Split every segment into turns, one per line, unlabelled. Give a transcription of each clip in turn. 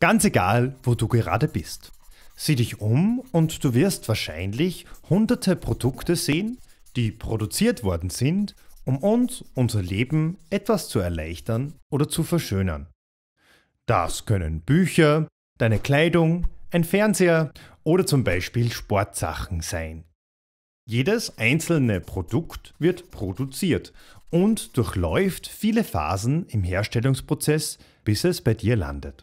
Ganz egal, wo du gerade bist. Sieh dich um und du wirst wahrscheinlich hunderte Produkte sehen, die produziert worden sind, um uns unser Leben etwas zu erleichtern oder zu verschönern. Das können Bücher, deine Kleidung, ein Fernseher oder zum Beispiel Sportsachen sein. Jedes einzelne Produkt wird produziert und durchläuft viele Phasen im Herstellungsprozess, bis es bei dir landet.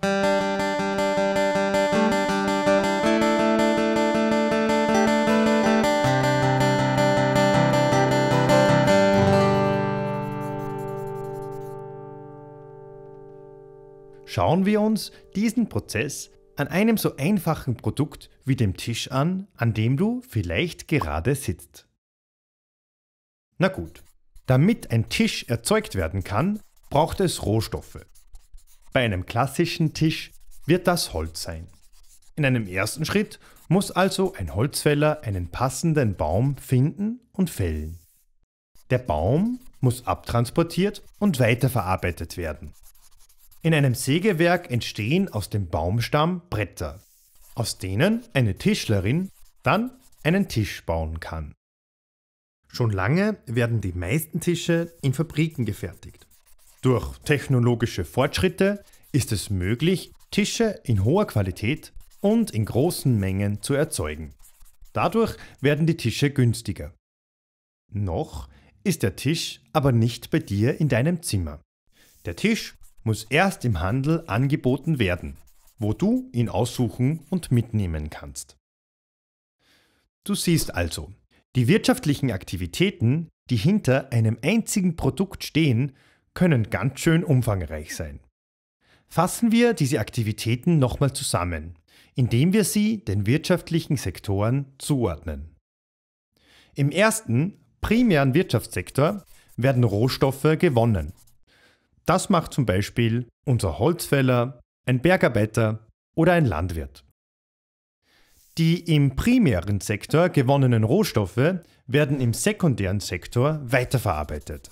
schauen wir uns diesen Prozess an einem so einfachen Produkt wie dem Tisch an, an dem du vielleicht gerade sitzt. Na gut, damit ein Tisch erzeugt werden kann, braucht es Rohstoffe. Bei einem klassischen Tisch wird das Holz sein. In einem ersten Schritt muss also ein Holzfäller einen passenden Baum finden und fällen. Der Baum muss abtransportiert und weiterverarbeitet werden, in einem Sägewerk entstehen aus dem Baumstamm Bretter, aus denen eine Tischlerin dann einen Tisch bauen kann. Schon lange werden die meisten Tische in Fabriken gefertigt. Durch technologische Fortschritte ist es möglich, Tische in hoher Qualität und in großen Mengen zu erzeugen. Dadurch werden die Tische günstiger. Noch ist der Tisch aber nicht bei dir in deinem Zimmer. Der Tisch muss erst im Handel angeboten werden, wo du ihn aussuchen und mitnehmen kannst. Du siehst also, die wirtschaftlichen Aktivitäten, die hinter einem einzigen Produkt stehen, können ganz schön umfangreich sein. Fassen wir diese Aktivitäten nochmal zusammen, indem wir sie den wirtschaftlichen Sektoren zuordnen. Im ersten, primären Wirtschaftssektor werden Rohstoffe gewonnen das macht zum Beispiel unser Holzfäller, ein Bergarbeiter oder ein Landwirt. Die im primären Sektor gewonnenen Rohstoffe werden im sekundären Sektor weiterverarbeitet.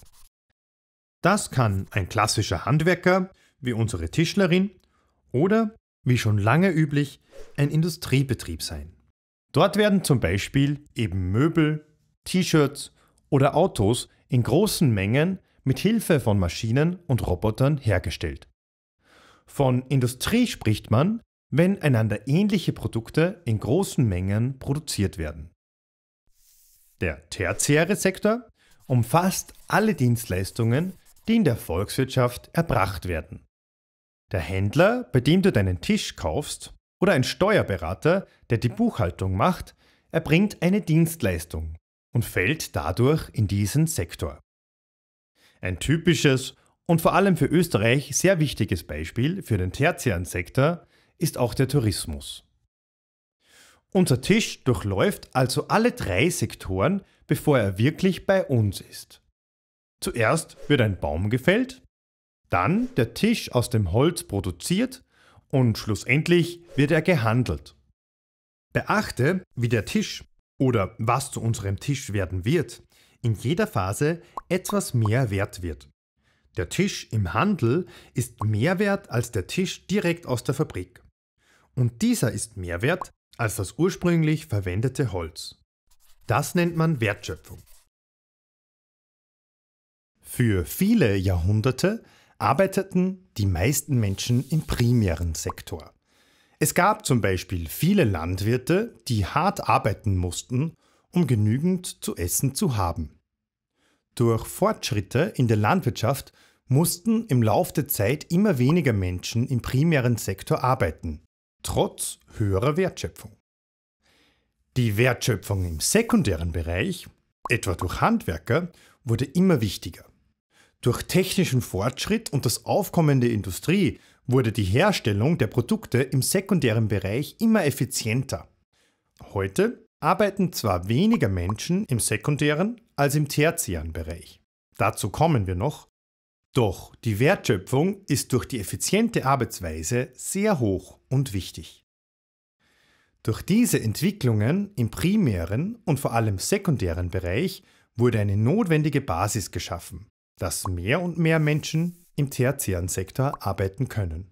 Das kann ein klassischer Handwerker wie unsere Tischlerin oder, wie schon lange üblich, ein Industriebetrieb sein. Dort werden zum Beispiel eben Möbel, T-Shirts oder Autos in großen Mengen mit Hilfe von Maschinen und Robotern hergestellt. Von Industrie spricht man, wenn einander ähnliche Produkte in großen Mengen produziert werden. Der tertiäre Sektor umfasst alle Dienstleistungen, die in der Volkswirtschaft erbracht werden. Der Händler, bei dem du deinen Tisch kaufst, oder ein Steuerberater, der die Buchhaltung macht, erbringt eine Dienstleistung und fällt dadurch in diesen Sektor. Ein typisches und vor allem für Österreich sehr wichtiges Beispiel für den tertiären Sektor ist auch der Tourismus. Unser Tisch durchläuft also alle drei Sektoren, bevor er wirklich bei uns ist. Zuerst wird ein Baum gefällt, dann der Tisch aus dem Holz produziert und schlussendlich wird er gehandelt. Beachte, wie der Tisch oder was zu unserem Tisch werden wird, in jeder Phase etwas mehr wert wird. Der Tisch im Handel ist mehr wert als der Tisch direkt aus der Fabrik. Und dieser ist mehr wert als das ursprünglich verwendete Holz. Das nennt man Wertschöpfung. Für viele Jahrhunderte arbeiteten die meisten Menschen im primären Sektor. Es gab zum Beispiel viele Landwirte, die hart arbeiten mussten, um genügend zu essen zu haben. Durch Fortschritte in der Landwirtschaft mussten im Lauf der Zeit immer weniger Menschen im primären Sektor arbeiten, trotz höherer Wertschöpfung. Die Wertschöpfung im sekundären Bereich, etwa durch Handwerker, wurde immer wichtiger. Durch technischen Fortschritt und das Aufkommen der Industrie wurde die Herstellung der Produkte im sekundären Bereich immer effizienter. Heute arbeiten zwar weniger Menschen im sekundären als im tertiären Bereich. Dazu kommen wir noch. Doch die Wertschöpfung ist durch die effiziente Arbeitsweise sehr hoch und wichtig. Durch diese Entwicklungen im primären und vor allem sekundären Bereich wurde eine notwendige Basis geschaffen, dass mehr und mehr Menschen im tertiären Sektor arbeiten können.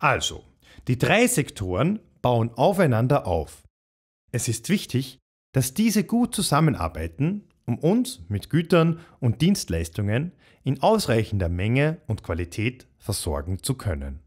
Also, die drei Sektoren bauen aufeinander auf es ist wichtig, dass diese gut zusammenarbeiten, um uns mit Gütern und Dienstleistungen in ausreichender Menge und Qualität versorgen zu können.